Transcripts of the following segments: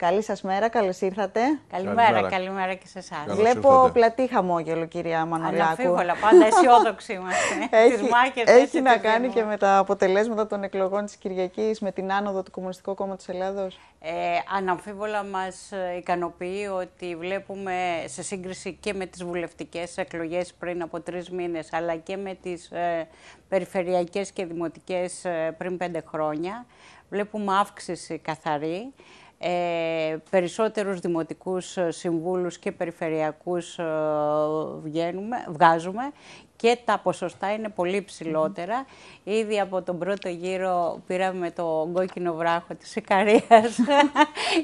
Καλή σας μέρα, καλώς ήρθατε. Καλημέρα, καλημέρα και σε εσάς. Βλέπω πλατή χαμόγελο, κυρία Μανολάκου. Αναμφίβολα, πάντα αισιόδοξοι είμαστε. έχει έχει, να κάνει και με τα αποτελέσματα των εκλογών της Κυριακής, με την άνοδο του Κομμουνιστικού Κόμματος Ελλάδος. Ε, αναμφίβολα μας ε, ικανοποιεί ότι βλέπουμε σε σύγκριση και με τις βουλευτικές εκλογές πριν από τρεις μήνες, αλλά και με τις ε, περιφερειακές και δημοτικές ε, πριν πέντε χρόνια. Βλέπουμε αύξηση καθαρή ε, περισσότερους δημοτικούς ε, συμβούλους και περιφερειακούς ε, βγάζουμε και τα ποσοστά είναι πολύ ψηλότερα. Mm. Ήδη από τον πρώτο γύρο πήραμε το κόκκινο βράχο της Ικαρίας.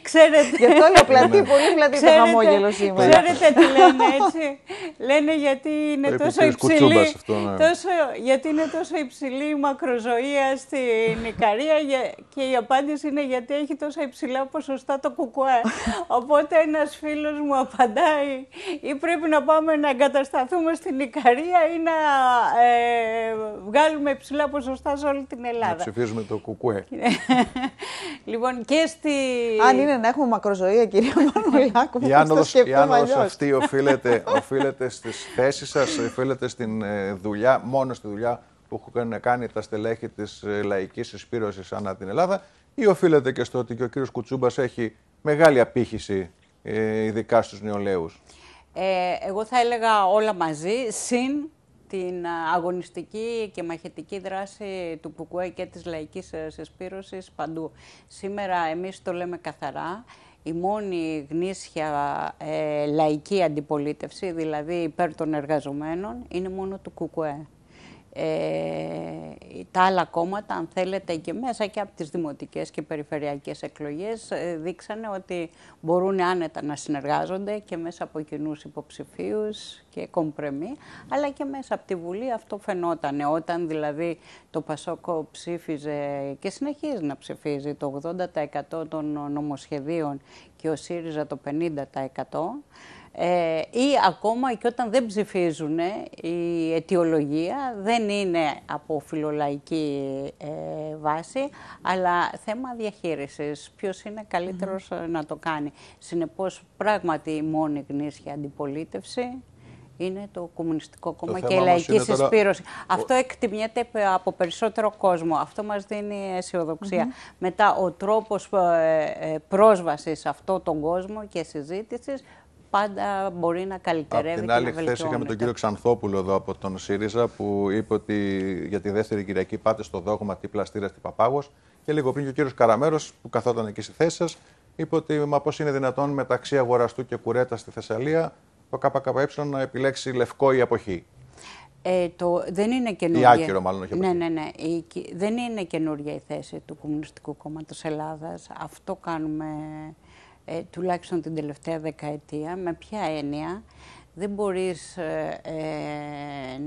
Ξέρετε... Γι' αυτό είναι πλατή, ναι. πολύ πλατή το χαμόγελος σήμερα. Ξέρετε τι λένε έτσι. λένε γιατί είναι τόσο υψηλή, αυτό, ναι. τόσο, γιατί είναι τόσο υψηλή η μακροζωία στην Ικαρία και η απάντηση είναι γιατί έχει τόσο υψηλά ποσοστά το κουκουέ. Οπότε ένας φίλος μου απαντάει ή πρέπει να πάμε να εγκατασταθούμε στην Ικαρία ή να ε, βγάλουμε ψηλά ποσοστά σε όλη την Ελλάδα. Να ψηφίζουμε το κουκουέ. λοιπόν, και στη... Αν είναι να έχουμε μακροζωία, κυρία Μαρμουλάκου, το σκεφτούμε η άνοδος αυτή οφείλεται, οφείλεται στις θέσεις σας, οφείλεται στην ε, δουλειά, μόνο στη δουλειά που έχουν κάνει τα στελέχη της ε, λαϊκής εισπύρωσης ανά την Ελλάδα ή οφείλεται και στο ότι και ο κύριος Κουτσούμπας έχει μεγάλη απήχηση ε, ειδικά στους νεολαίους. Ε, εγώ θα έλεγα όλα μαζί, συν την αγωνιστική και μαχητική δράση του Πουκουέ και της λαϊκής ε, συσπήρωσης παντού. Σήμερα εμείς το λέμε καθαρά. Η μόνη γνήσια ε, λαϊκή αντιπολίτευση, δηλαδή υπέρ των εργαζομένων, είναι μόνο του Κουκουέ. Ε, τα άλλα κόμματα, αν θέλετε, και μέσα και από τις δημοτικές και περιφερειακές εκλογές ε, δείξανε ότι μπορούν άνετα να συνεργάζονται και μέσα από κοινούς υποψηφίους και κομπρεμί, αλλά και μέσα από τη Βουλή αυτό φαινόταν. Όταν δηλαδή το Πασόκο ψήφιζε και συνεχίζει να ψηφίζει το 80% των νομοσχεδίων και ο ΣΥΡΙΖΑ το 50%, ε, ε, η αιτιολογία δεν είναι από φιλολαϊκή ε, βάση, αλλά θέμα διαχείρισης, ποιος είναι καλύτερος να το κάνει. Συνεπώς, πράγματι η μόνη γνήσια αντιπολίτευση είναι το Κομμουνιστικό Κόμμα και η Λαϊκή Συσπήρωση. Αυτό εκτιμιέται από περισσότερο κόσμο. Αυτό μας δίνει αισιοδοξία. Μετά, ο τρόπος πρόσβασης σε αυτόν τον κόσμο και συζήτησης πάντα μπορεί να καλυτερεύει. Από την άλλη, χθες είχαμε τον κύριο Ξανθόπουλο εδώ από τον ΣΥΡΙΖΑ που είπε ότι για τη δεύτερη Κυριακή πάτε στο δόγμα τι πλαστήρα, τι παπάγος. Και λίγο πριν και ο κύριος Καραμέρος που καθόταν εκεί στη θέση σας είπε ότι μα πώς είναι δυνατόν μεταξύ αγοραστού και κουρέτας στη Θεσσαλία το ΚΚΕ να επιλέξει λευκό ή αποχή. Ε, το, δεν είναι καινούργια. Η ναι, ναι, ναι. δεν είναι καινούργια η θέση του Κομμουνιστικού Κόμματος Ελλάδας. Αυτό κάνουμε ε, τουλάχιστον την τελευταία δεκαετία, με ποια έννοια δεν μπορείς ε, ε,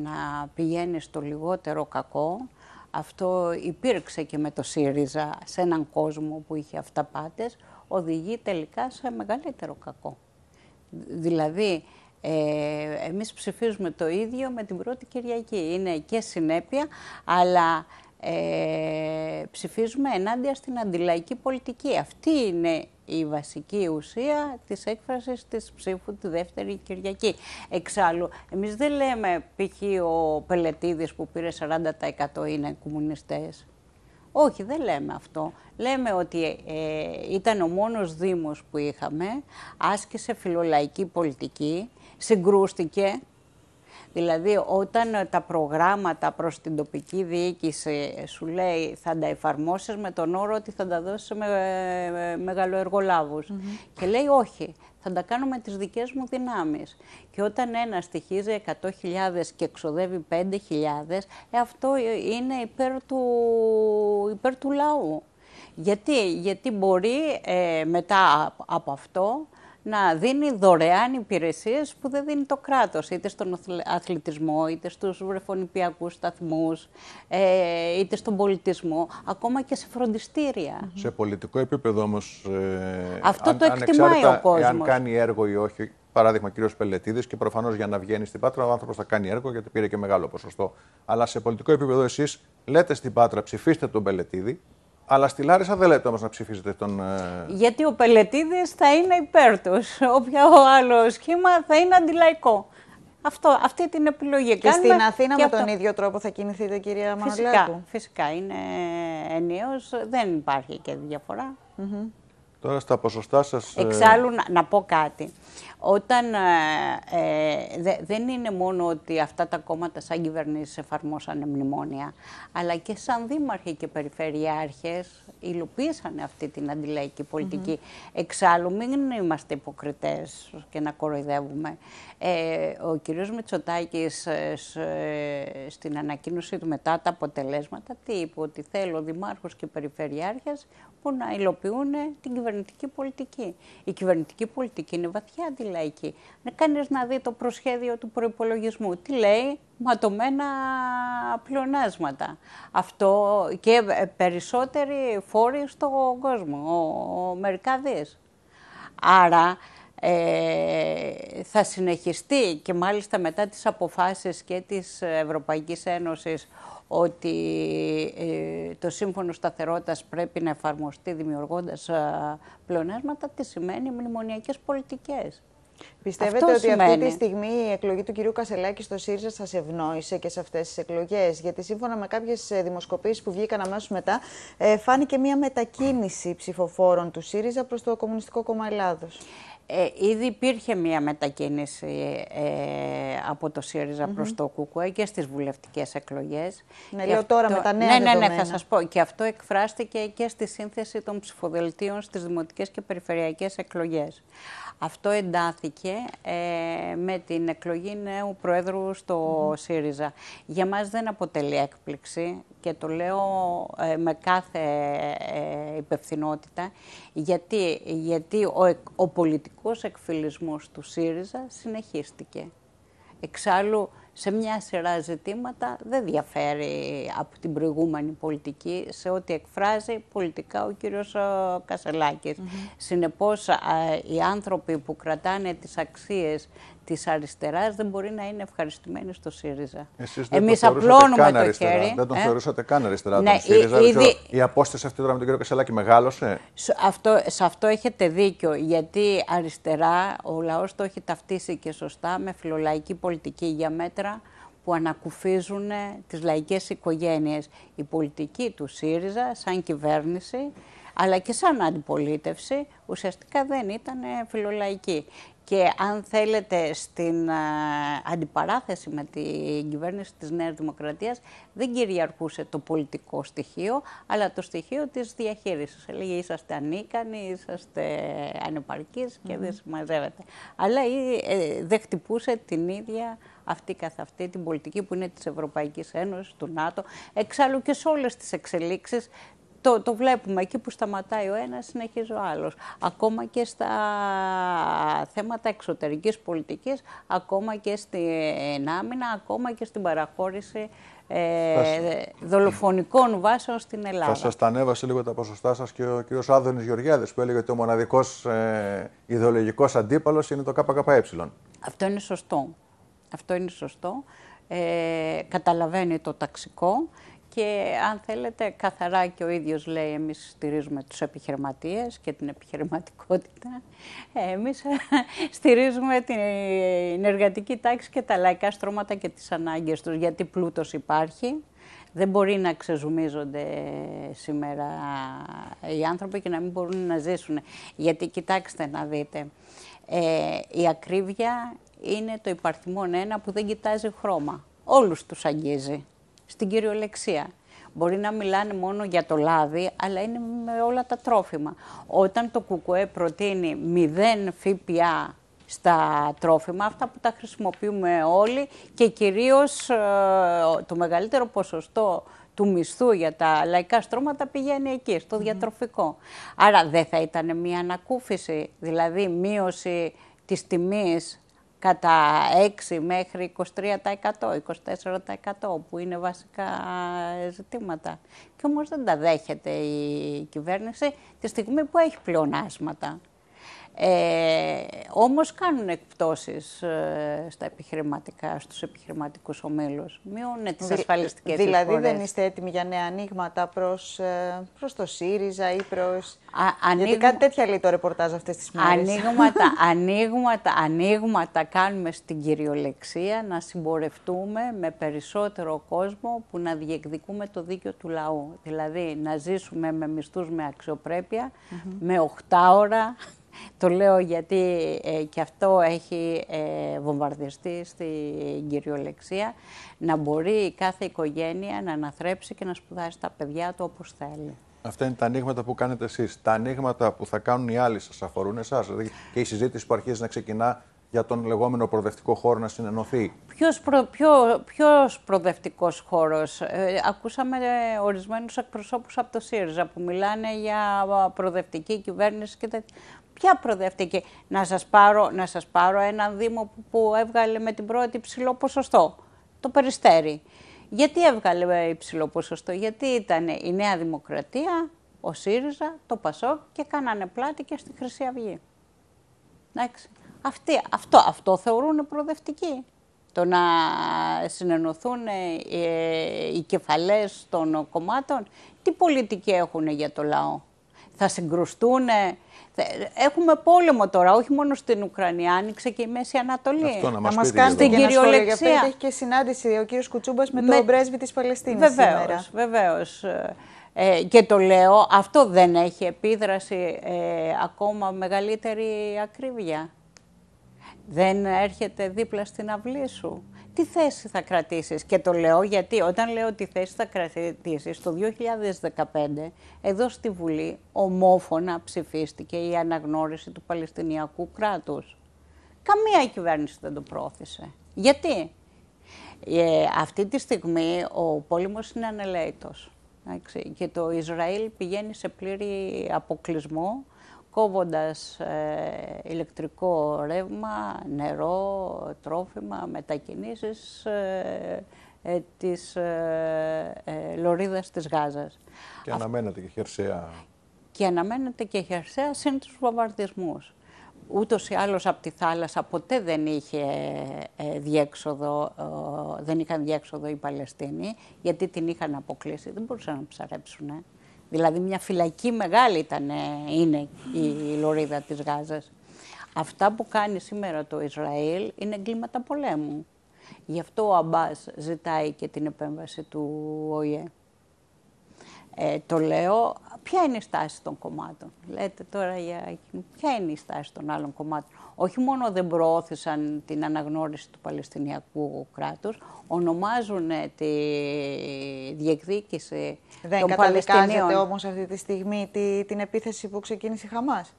να πηγαίνεις στο λιγότερο κακό. Αυτό υπήρξε και με το ΣΥΡΙΖΑ σε έναν κόσμο που είχε αυταπάτες, οδηγεί τελικά σε μεγαλύτερο κακό. Δηλαδή, ε, εμείς ψηφίζουμε το ίδιο με την πρώτη Κυριακή. Είναι και συνέπεια, αλλά ε, ψηφίζουμε ενάντια στην αντιλαϊκή πολιτική. Αυτή είναι η βασική ουσία της έκφρασης της ψήφου τη δεύτερη Κυριακή. Εξάλλου, εμείς δεν λέμε π.χ. ο Πελετίδης που πήρε 40% είναι κομμουνιστές. Όχι, δεν λέμε αυτό. Λέμε ότι ε, ε, ήταν ο μόνος Δήμος που είχαμε, άσκησε φιλολαϊκή πολιτική, συγκρούστηκε Δηλαδή όταν ε, τα προγράμματα προς την τοπική διοίκηση σου λέει θα τα εφαρμόσεις με τον όρο ότι θα τα δώσεις με ε, μεγαλοεργολάβους και λέει όχι, θα τα κάνω με τις δικές μου δυνάμεις. Και όταν ένας στοιχίζει 100.000 και εξοδεύει 5.000, ε, αυτό είναι υπέρ του, λαού. Γιατί, γιατί μπορεί μετά από αυτό να δίνει δωρεάν υπηρεσίες που δεν δίνει το κράτος, είτε στον αθλητισμό, είτε στους βρεφονιπιακούς σταθμούς, ε, είτε στον πολιτισμό, ακόμα και σε φροντιστήρια. Mm-hmm. Σε πολιτικό επίπεδο όμως. ε, Αυτό αν, το εκτιμάει ο κόσμο. αν κάνει έργο ή όχι, παράδειγμα κύριος Πελετίδης και προφανώς για να βγαίνει στην Πάτρα ο άνθρωπος θα κάνει έργο γιατί πήρε και μεγάλο ποσοστό. Αλλά σε πολιτικό επίπεδο εσείς λέτε στην Πάτρα ψηφίστε τον Πελετίδη, αλλά στη Λάρισα δεν λέτε όμως να ψηφίζετε τον. Ε, Γιατί ο Πελετίδης θα είναι υπέρ τους. Όποια άλλο σχήμα θα είναι αντιλαϊκό. Αυτό, αυτή την επιλογή και κάνουμε. Στην Αθήνα με τον ίδιο τρόπο θα κινηθείτε, κυρία φυσικά, Φυσικά, είναι ενίο. δεν υπάρχει και διαφορά. Τώρα στα ποσοστά σας... Ε, Εξάλλου, να, να πω κάτι. Όταν ε, ε, δεν είναι μόνο ότι αυτά τα κόμματα σαν κυβερνήσεις, εφαρμόσανε μνημόνια, αλλά και σαν δήμαρχοι και περιφερειάρχες υλοποίησαν αυτή την αντιλαϊκή πολιτική. Mm Εξάλλου μην είμαστε υποκριτές και να κοροϊδεύουμε. Ε, ο κύριος Μητσοτάκης στην ανακοίνωσή του μετά τα αποτελέσματα τι είπε, ότι θέλω δημάρχους και περιφερειάρχες που να υλοποιούν την κυβερνητική πολιτική. Η κυβερνητική πολιτική είναι βαθιά τι εκεί. Να κάνεις να δει το προσχέδιο του προπολογισμού. Τι λέει, ματωμένα πλεονάσματα. Αυτό και ε, περισσότεροι φόροι στον κόσμο, ο, ο Άρα ε, θα συνεχιστεί και μάλιστα μετά τις αποφάσεις και της Ευρωπαϊκής Ένωσης ότι ε, το σύμφωνο σταθερότητας πρέπει να εφαρμοστεί δημιουργώντας ε, πλεονέσματα, τι σημαίνει μνημονιακές πολιτικές. Πιστεύετε Αυτό ότι σημαίνει. αυτή τη στιγμή η εκλογή του κυρίου Κασελάκη στο ΣΥΡΙΖΑ σας ευνόησε και σε αυτές τις εκλογές. Γιατί σύμφωνα με κάποιες δημοσκοπήσεις που βγήκαν αμέσως μετά, ε, φάνηκε μια μετακίνηση ψηφοφόρων του ΣΥΡΙΖΑ προς το Κομμουνιστικό Κόμμα Ελλάδος. Ε, ήδη υπήρχε μια μετακίνηση ε, από το ΣΥΡΙΖΑ mm -hmm. προς το ΚΚΕ και στις βουλευτικές εκλογές. Ναι, λέω αυτό... τώρα με τα νέα ναι, ναι, ναι, θα σας πω. Και αυτό εκφράστηκε και στη σύνθεση των ψηφοδελτίων στις δημοτικές και περιφερειακές εκλογές. Αυτό εντάθηκε ε, με την εκλογή νέου Προέδρου στο ΣΥΡΙΖΑ. Για μας δεν αποτελεί έκπληξη και το λέω ε, με κάθε ε, υπευθυνότητα, γιατί, γιατί ο, ο πολιτικός εκφυλισμός του ΣΥΡΙΖΑ συνεχίστηκε. Εξάλλου, σε μια σειρά ζητήματα δεν διαφέρει από την προηγούμενη πολιτική σε ό,τι εκφράζει πολιτικά ο κύριος ε, Κασελάκης. Mm Συνεπώς, οι άνθρωποι που κρατάνε τις αξίες Της αριστεράς δεν μπορεί να είναι ευχαριστημένη στο ΣΥΡΙΖΑ. Εσείς δεν Εμείς απλώνουμε καν το αριστερά. χέρι. Δεν τον ε. θεωρούσατε καν αριστερά ναι, τον ΣΥΡΙΖΑ. η απόσταση αυτή τώρα με τον κύριο Κασελάκη μεγάλωσε. Σε αυτό, αυτό έχετε δίκιο, γιατί αριστερά ο λαός το έχει ταυτίσει και σωστά με φιλολαϊκή πολιτική για μέτρα που ανακουφίζουν τις λαϊκές οικογένειες. Η πολιτική του ΣΥΡΙΖΑ σαν κυβέρνηση αλλά και σαν αντιπολίτευση ουσιαστικά δεν ήταν φιλολαϊκή. Και αν θέλετε στην ε, αντιπαράθεση με την κυβέρνηση της Νέας Δημοκρατίας δεν κυριαρχούσε το πολιτικό στοιχείο, αλλά το στοιχείο της διαχείρισης. Λέγε, είσαστε ανίκανοι, είσαστε ανεπαρκείς και δεν συμμαζεύετε. Αλλά ε, ε, δεν χτυπούσε την ίδια αυτή καθ' αυτή την πολιτική που είναι της Ευρωπαϊκής Ένωσης, του ΝΑΤΟ, εξάλλου και σε όλες τις εξελίξεις το, το βλέπουμε. Εκεί που σταματάει ο ένας, συνεχίζει ο άλλος. Ακόμα και στα θέματα εξωτερικής πολιτικής, ακόμα και στην άμυνα, ακόμα και στην παραχώρηση ε, δολοφονικών βάσεων στην Ελλάδα. Θα σας τα ανέβασε λίγο τα ποσοστά σας και ο κύριος Άδωνης Γεωργιάδης, που έλεγε ότι ο μοναδικός ε, ιδεολογικός αντίπαλος είναι το ΚΚΕ. Αυτό είναι σωστό. Αυτό είναι σωστό. Ε, καταλαβαίνει το ταξικό και αν θέλετε καθαρά και ο ίδιος λέει εμείς στηρίζουμε τους επιχειρηματίες και την επιχειρηματικότητα. Εμείς ε, στηρίζουμε την εργατική τάξη και τα λαϊκά στρώματα και τις ανάγκες τους γιατί πλούτος υπάρχει. Δεν μπορεί να ξεζουμίζονται σήμερα οι άνθρωποι και να μην μπορούν να ζήσουν. Γιατί κοιτάξτε να δείτε, ε, η ακρίβεια είναι το υπαρθμόν ένα που δεν κοιτάζει χρώμα. Όλους τους αγγίζει στην κυριολεξία. Μπορεί να μιλάνε μόνο για το λάδι, αλλά είναι με όλα τα τρόφιμα. Όταν το κουκουέ προτείνει μηδέν ΦΠΑ στα τρόφιμα, αυτά που τα χρησιμοποιούμε όλοι και κυρίως ε, το μεγαλύτερο ποσοστό του μισθού για τα λαϊκά στρώματα πηγαίνει εκεί, στο διατροφικό. Άρα δεν θα ήταν μια ανακούφιση, δηλαδή μείωση της τιμής κατά 6 μέχρι 23%, 24% που είναι βασικά ζητήματα. Και όμως δεν τα δέχεται η κυβέρνηση τη στιγμή που έχει πλεονάσματα. Ε, όμως κάνουν εκπτώσεις ε, στα επιχειρηματικά, στους επιχειρηματικούς ομίλους. Μειώνουν τις Δη, Δηλαδή δεν είστε έτοιμοι για νέα ανοίγματα προς, ε, προς το ΣΥΡΙΖΑ ή προς... Α, ανοίγμα... Γιατί κάτι τέτοια λέει το ρεπορτάζ αυτές τις μέρες. Ανοίγματα, ανοίγματα, ανοίγματα κάνουμε στην κυριολεξία να συμπορευτούμε με περισσότερο κόσμο που να διεκδικούμε το δίκιο του λαού. Δηλαδή να ζήσουμε με μισθούς με αξιοπρέπεια, με 8 ώρα το λέω γιατί ε, και αυτό έχει ε, βομβαρδιστεί στην κυριολεξία, να μπορεί κάθε οικογένεια να αναθρέψει και να σπουδάσει τα παιδιά του όπως θέλει. Αυτά είναι τα ανοίγματα που κάνετε εσείς. Τα ανοίγματα που θα κάνουν οι άλλοι σας αφορούν εσάς. Δηλαδή και η συζήτηση που αρχίζει να ξεκινά για τον λεγόμενο προοδευτικό χώρο να συνενωθεί. Ποιος, προ, ποιο, ποιος προοδευτικός χώρος. Ε, ακούσαμε ε, ορισμένους εκπροσώπους από το ΣΥΡΙΖΑ που μιλάνε για ε, προοδευτική κυβέρνηση και τέτοια ποια προοδευτική. Να σας πάρω, να σας πάρω έναν Δήμο που, που έβγαλε με την πρώτη ψηλό ποσοστό, το Περιστέρι. Γιατί έβγαλε υψηλό ποσοστό, γιατί ήταν η Νέα Δημοκρατία, ο ΣΥΡΙΖΑ, το ΠΑΣΟΚ και κάνανε πλάτη και στη Χρυσή Αυγή. Αυτή, αυτό, αυτό θεωρούν προοδευτική. Το να συνενωθούν ε, οι κεφαλές των κομμάτων. Τι πολιτική έχουν για το λαό θα συγκρουστούν. Έχουμε πόλεμο τώρα, όχι μόνο στην Ουκρανία, άνοιξε και η Μέση Ανατολή. Αυτό να μας, κάνει την Έχει και συνάντηση ο κύριος Κουτσούμπας με, τον πρέσβη της Παλαιστίνης. Βεβαίως. Βεβαίως, ε, και το λέω, αυτό δεν έχει επίδραση ε, ακόμα μεγαλύτερη ακρίβεια. Δεν έρχεται δίπλα στην αυλή σου τι θέση θα κρατήσεις. Και το λέω γιατί όταν λέω τι θέση θα κρατήσεις, το 2015 εδώ στη Βουλή ομόφωνα ψηφίστηκε η αναγνώριση του Παλαιστινιακού κράτους. Καμία κυβέρνηση δεν το πρόθεσε. Γιατί. Ε, αυτή τη στιγμή ο πόλεμος είναι ανελαίτος. Και το Ισραήλ πηγαίνει σε πλήρη αποκλεισμό κόβοντας ε, ηλεκτρικό ρεύμα, νερό, τρόφιμα, μετακινήσεις ε, ε, της ε, ε, λωρίδας της Γάζας. Και αναμένεται και χερσαία. Και αναμένεται και χερσαία σύν τους βομβαρδισμούς. Ούτως ή άλλως από τη θάλασσα ποτέ δεν, είχε, διέξοδο, δεν είχαν διέξοδο οι Παλαιστίνοι, γιατί την είχαν αποκλείσει, δεν μπορούσαν να ψαρέψουν. Δηλαδή μια φυλακή μεγάλη ήταν, είναι η λωρίδα της Γάζας. Αυτά που κάνει σήμερα το Ισραήλ είναι εγκλήματα πολέμου. Γι' αυτό ο Αμπάς ζητάει και την επέμβαση του ΟΗΕ ε, το λέω, ποια είναι η στάση των κομμάτων. Λέτε τώρα για ποια είναι η στάση των άλλων κομμάτων. Όχι μόνο δεν προώθησαν την αναγνώριση του Παλαιστινιακού κράτους, ονομάζουν ε, τη διεκδίκηση δεν των Παλαιστινίων. Δεν όμως αυτή τη στιγμή την επίθεση που ξεκίνησε η Χαμάς.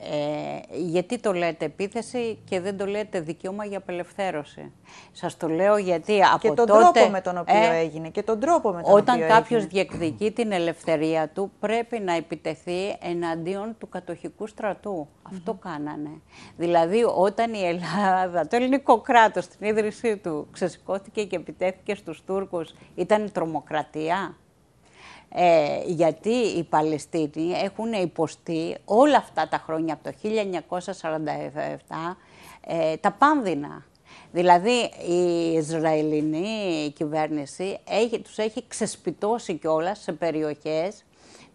Ε, γιατί το λέτε επίθεση και δεν το λέτε δικαίωμα για απελευθέρωση. Σας το λέω γιατί από και τον τρόπο με τον ε, οποίο έγινε και τον τρόπο με τον Όταν κάποιος διεκδικεί την ελευθερία του πρέπει να επιτεθεί εναντίον του κατοχικού στρατού. Αυτό κάνανε. Δηλαδή όταν η Ελλάδα, το ελληνικό κράτος στην ίδρυσή του ξεσηκώθηκε και επιτέθηκε στους Τούρκους ήταν τρομοκρατία. Ε, γιατί οι Παλαιστίνοι έχουν υποστεί όλα αυτά τα χρόνια, από το 1947, ε, τα πάνδυνα. Δηλαδή, η Ισραηλινή κυβέρνηση έχει, τους έχει ξεσπιτώσει κιόλας σε περιοχές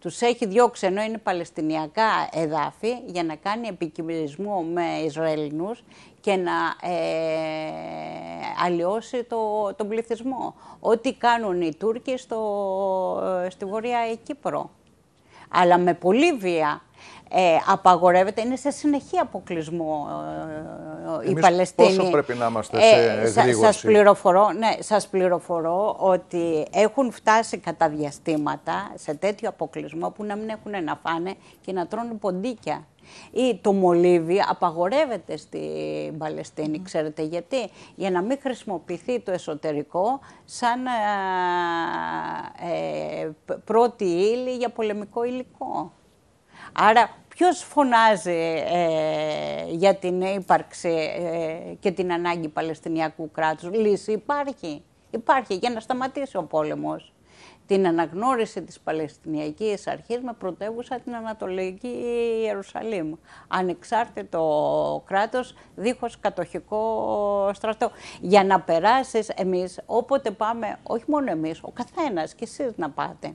τους έχει διώξει ενώ είναι Παλαιστινιακά εδάφη για να κάνει επικοινωνισμό με Ισραηλινούς και να ε, αλλοιώσει το, τον πληθυσμό. Ό,τι κάνουν οι Τούρκοι στο, ε, στη Βόρεια Κύπρο. Αλλά με πολύ βία ε, απαγορεύεται, είναι σε συνεχή αποκλεισμό ε, ε η Παλαιστίνη. πόσο πρέπει να είμαστε σε ε, εγρήγορση. Σας πληροφορώ, ναι, σας πληροφορώ ότι έχουν φτάσει κατά διαστήματα σε τέτοιο αποκλεισμό που να μην έχουν να φάνε και να τρώνε ποντίκια. Ή το μολύβι απαγορεύεται στην Παλαιστίνη, ξέρετε γιατί. Για να μην χρησιμοποιηθεί το εσωτερικό σαν πρώτη ύλη για πολεμικό υλικό. Άρα Ποιος φωνάζει ε, για την ύπαρξη ε, και την ανάγκη Παλαιστινιακού κράτους. Λύση υπάρχει. Υπάρχει για να σταματήσει ο πόλεμος. Την αναγνώριση της Παλαιστινιακής αρχής με πρωτεύουσα την Ανατολική Ιερουσαλήμ. Ανεξάρτητο κράτος δίχως κατοχικό στρατό. Για να περάσεις εμείς, όποτε πάμε, όχι μόνο εμείς, ο καθένας και εσείς να πάτε,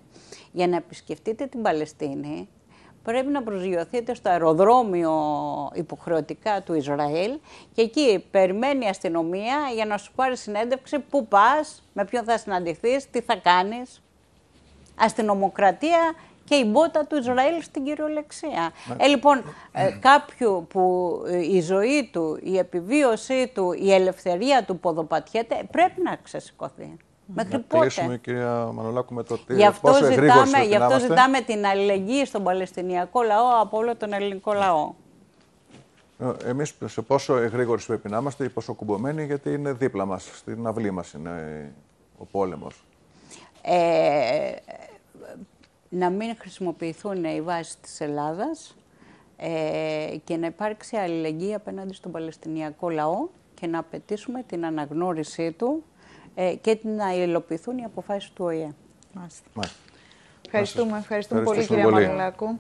για να επισκεφτείτε την Παλαιστίνη, πρέπει να προσγειωθείτε στο αεροδρόμιο υποχρεωτικά του Ισραήλ και εκεί περιμένει η αστυνομία για να σου πάρει συνέντευξη πού πας, με ποιον θα συναντηθείς, τι θα κάνεις. Αστυνομοκρατία και η μπότα του Ισραήλ στην κυριολεξία. Ναι. Ε, λοιπόν, ε, κάποιου που ε, η ζωή του, η επιβίωσή του, η ελευθερία του ποδοπατιέται, πρέπει να ξεσηκωθεί. Μέχρι να πότε. κλείσουμε, κυρία Μανολάκου, με το τι, γι αυτό Γι' αυτό ζητάμε την αλληλεγγύη στον Παλαιστινιακό λαό από όλο τον ελληνικό λαό. Ε, Εμείς σε πόσο εγρήγοροι πρέπει να είμαστε, ή πόσο κουμπωμένοι, γιατί είναι δίπλα μας, στην αυλή μας είναι ο πόλεμος. Ε, να μην χρησιμοποιηθούν οι βάσεις της Ελλάδας ε, και να υπάρξει αλληλεγγύη απέναντι στον Παλαιστινιακό λαό και να απαιτήσουμε την αναγνώρισή του ε, και να υλοποιηθούν οι αποφάσεις του ΟΗΕ. Μάλιστα. Ευχαριστούμε, ευχαριστούμε, ευχαριστούμε πολύ, πολύ κυρία